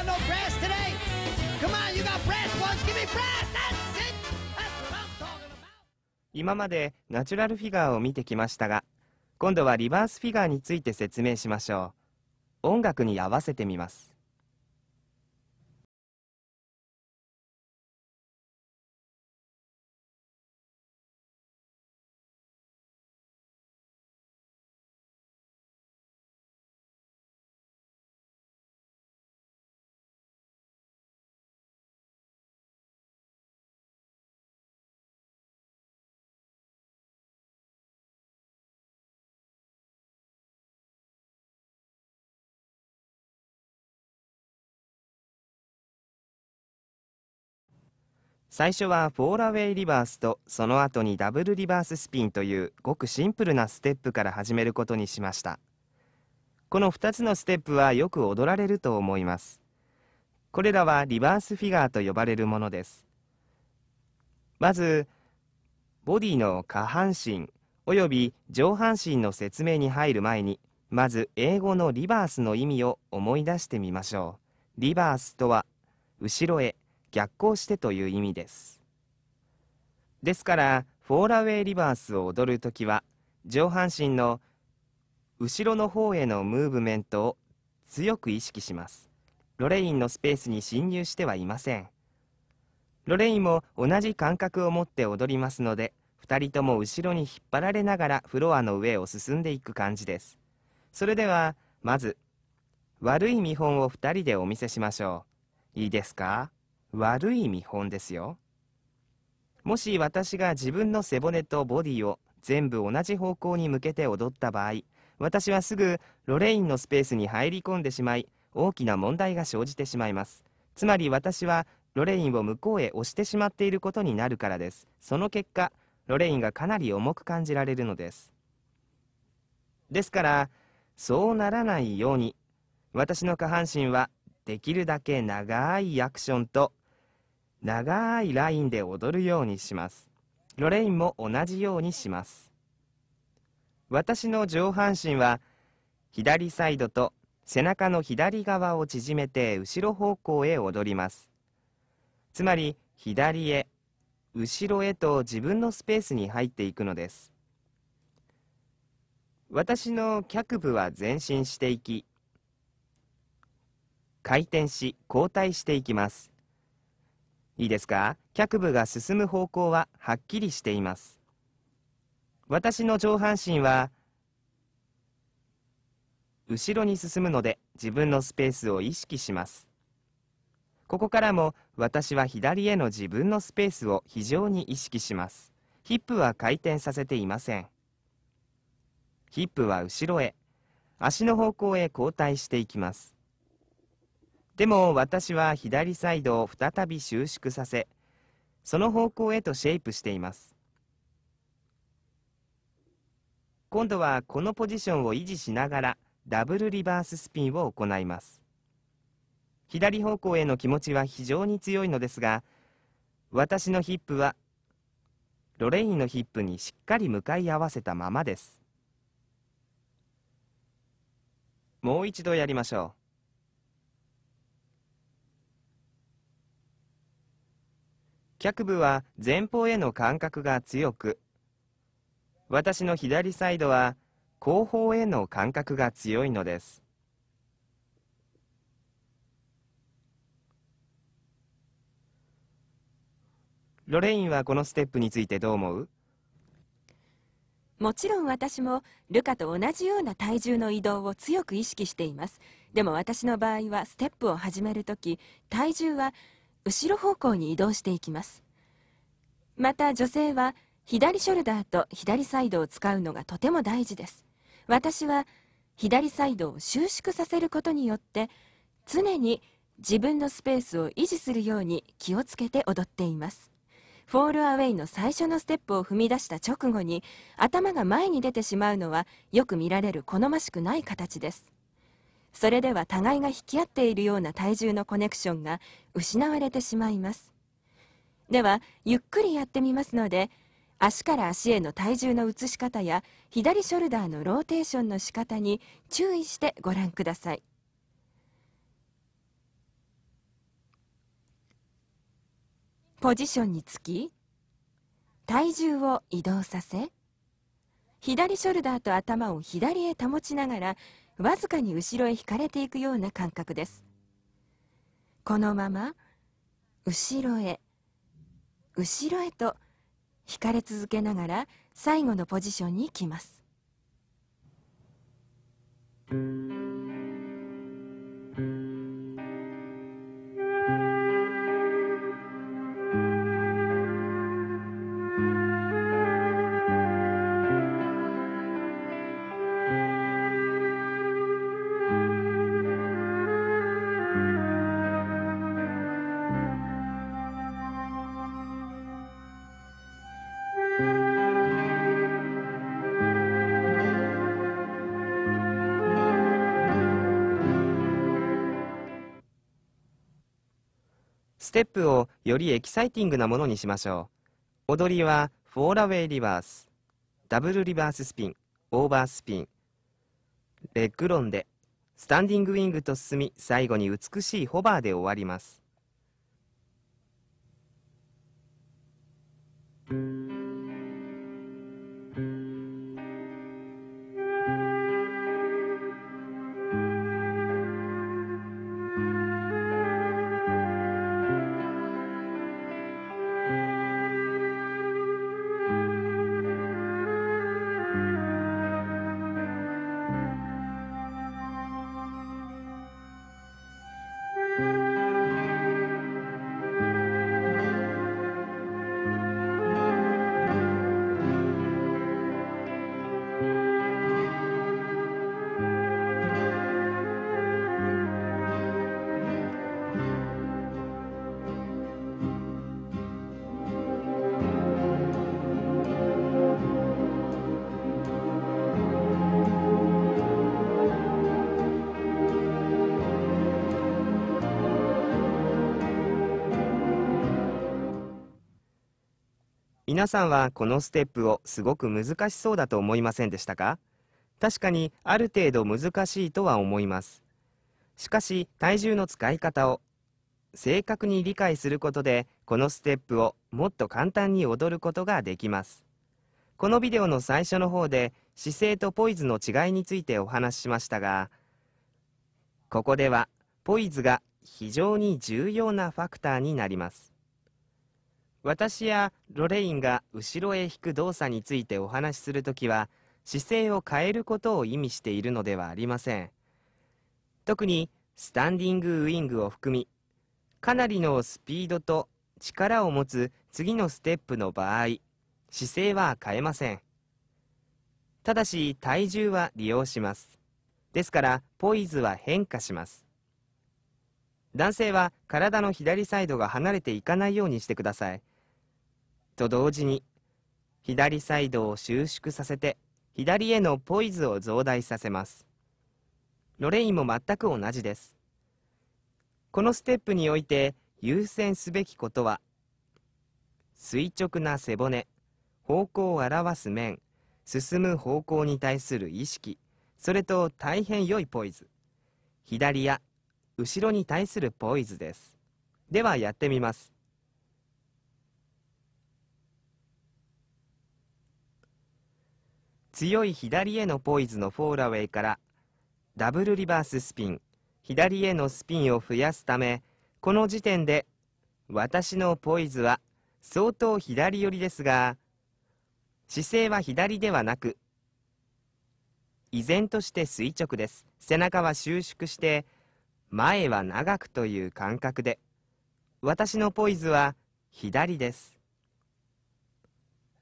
got no brass today. Come on, you got brass ones. Give me brass. That's it. That's what I'm talking about. 今までナチュラルフィガーを見てきましたが、今度はリバースフィガーについて説明しましょう。音楽に合わせてみます。最初はフォーラウェイリバースとその後にダブルリバーススピンというごくシンプルなステップから始めることにしましたこの2つのステップはよく踊られると思いますこれらはリバースフィガーと呼ばれるものですまずボディの下半身および上半身の説明に入る前にまず英語のリバースの意味を思い出してみましょうリバースとは後ろへ逆行してという意味ですですからフォーラウェイリバースを踊る時は上半身の後ろの方へのムーブメントを強く意識しますロレインのスペースに侵入してはいませんロレインも同じ感覚を持って踊りますので2人とも後ろに引っ張られながらフロアの上を進んでいく感じですそれではまず悪い見本を2人でお見せしましょういいですか悪い見本ですよ。もし私が自分の背骨とボディを全部同じ方向に向けて踊った場合、私はすぐロレインのスペースに入り込んでしまい、大きな問題が生じてしまいます。つまり私はロレインを向こうへ押してしまっていることになるからです。その結果、ロレインがかなり重く感じられるのです。ですから、そうならないように、私の下半身はできるだけ長いアクションと長いラインで踊るようにします。ロレインも同じようにします。私の上半身は左サイドと背中の左側を縮めて後ろ方向へ踊ります。つまり左へ、後ろへと自分のスペースに入っていくのです。私の脚部は前進していき、回転し後退していきます。いいですか脚部が進む方向ははっきりしています私の上半身は後ろに進むので自分のスペースを意識しますここからも私は左への自分のスペースを非常に意識しますヒップは回転させていませんヒップは後ろへ足の方向へ後退していきますでも私は左サイドを再び収縮させ、その方向へとシェイプしています。今度はこのポジションを維持しながらダブルリバーススピンを行います。左方向への気持ちは非常に強いのですが、私のヒップはロレインのヒップにしっかり向かい合わせたままです。もう一度やりましょう。脚部は前方への感覚が強く私の左サイドは後方への感覚が強いのですロレインはこのステップについてどう思うもちろん私もルカと同じような体重の移動を強く意識していますでも私の場合はステップを始めるとき体重は後ろ方向に移動していきますまた女性は左ショルダーと左サイドを使うのがとても大事です私は左サイドを収縮させることによって常に自分のスペースを維持するように気をつけて踊っていますフォールアウェイの最初のステップを踏み出した直後に頭が前に出てしまうのはよく見られる好ましくない形ですそれでは互いが引き合っているような体重のコネクションが失われてしまいますではゆっくりやってみますので足から足への体重の移し方や左ショルダーのローテーションの仕方に注意してご覧くださいポジションにつき体重を移動させ左ショルダーと頭を左へ保ちながらわずかに後ろへ引かれていくような感覚ですこのまま後ろへ後ろへと引かれ続けながら最後のポジションに来ますステップをよりエキサイティングなものにしましょう。踊りは、フォーラウェイリバース、ダブルリバーススピン、オーバースピン、レッグロンで、スタンディングウィングと進み、最後に美しいホバーで終わります。皆さんはこのステップをすごく難しそうだと思いませんでしたか確かにある程度難しいとは思いますしかし体重の使い方を正確に理解することでこのステップをもっと簡単に踊ることができますこのビデオの最初の方で姿勢とポイズの違いについてお話ししましたがここではポイズが非常に重要なファクターになります私やロレインが後ろへ引く動作についてお話しするときは、姿勢を変えることを意味しているのではありません。特に、スタンディングウイングを含み、かなりのスピードと力を持つ次のステップの場合、姿勢は変えません。ただし、体重は利用します。ですから、ポイズは変化します。男性は体の左サイドが離れていかないようにしてください。と同時に左サイドを収縮させて左へのポイズを増大させますロレインも全く同じですこのステップにおいて優先すべきことは垂直な背骨方向を表す面進む方向に対する意識それと大変良いポイズ左や後ろに対するポイズですではやってみます強い左へのポイズのフォーラウェイからダブルリバーススピン左へのスピンを増やすためこの時点で私のポイズは相当左寄りですが姿勢は左ではなく依然として垂直です背中は収縮して前は長くという感覚で私のポイズは左です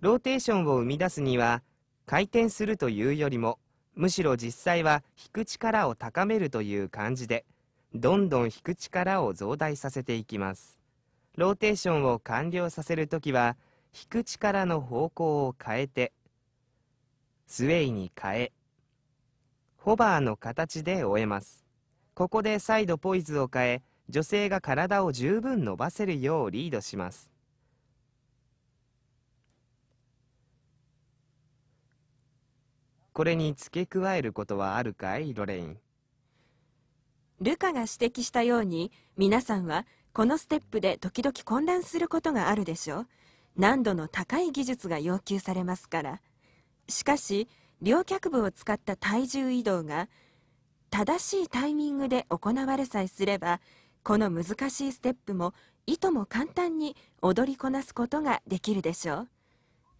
ローテーションを生み出すには回転するというよりもむしろ実際は引く力を高めるという感じでどんどん引く力を増大させていきますローテーションを完了させるときは引く力の方向を変えてスウェイに変えホバーの形で終えますここで再度ポイズを変え女性が体を十分伸ばせるようリードしますこれに付け加えることはあるかいロレインルカが指摘したように皆さんはこのステップで時々混乱することがあるでしょう難度の高い技術が要求されますからしかし両脚部を使った体重移動が正しいタイミングで行われさえすればこの難しいステップもいとも簡単に踊りこなすことができるでしょう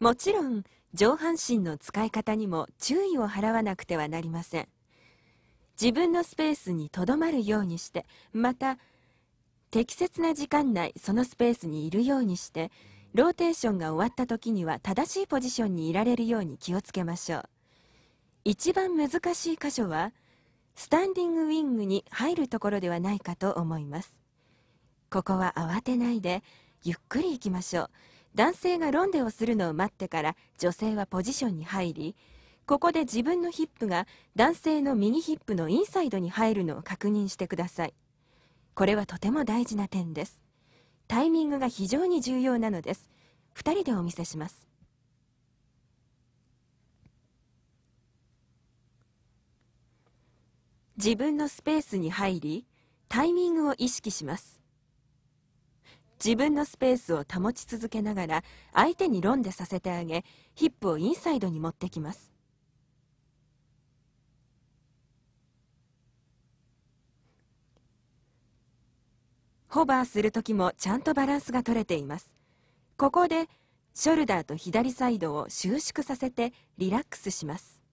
もちろん上半身の使い方にも注意を払わなくてはなりません自分のスペースにとどまるようにしてまた適切な時間内そのスペースにいるようにしてローテーションが終わった時には正しいポジションにいられるように気をつけましょう一番難しい箇所はスタンディングウィングに入るところではないかと思いますここは慌てないでゆっくり行きましょう男性がロンデをするのを待ってから女性はポジションに入りここで自分のヒップが男性の右ヒップのインサイドに入るのを確認してくださいこれはとても大事な点ですタイミングが非常に重要なのです2人でお見せします自分のスペースに入りタイミングを意識します自分のスペースを保ち続けながら相手にロンでさせてあげヒップをインサイドに持ってきますホバーする時もちゃんとバランスが取れていますここでショルダーと左サイドを収縮させてリラックスします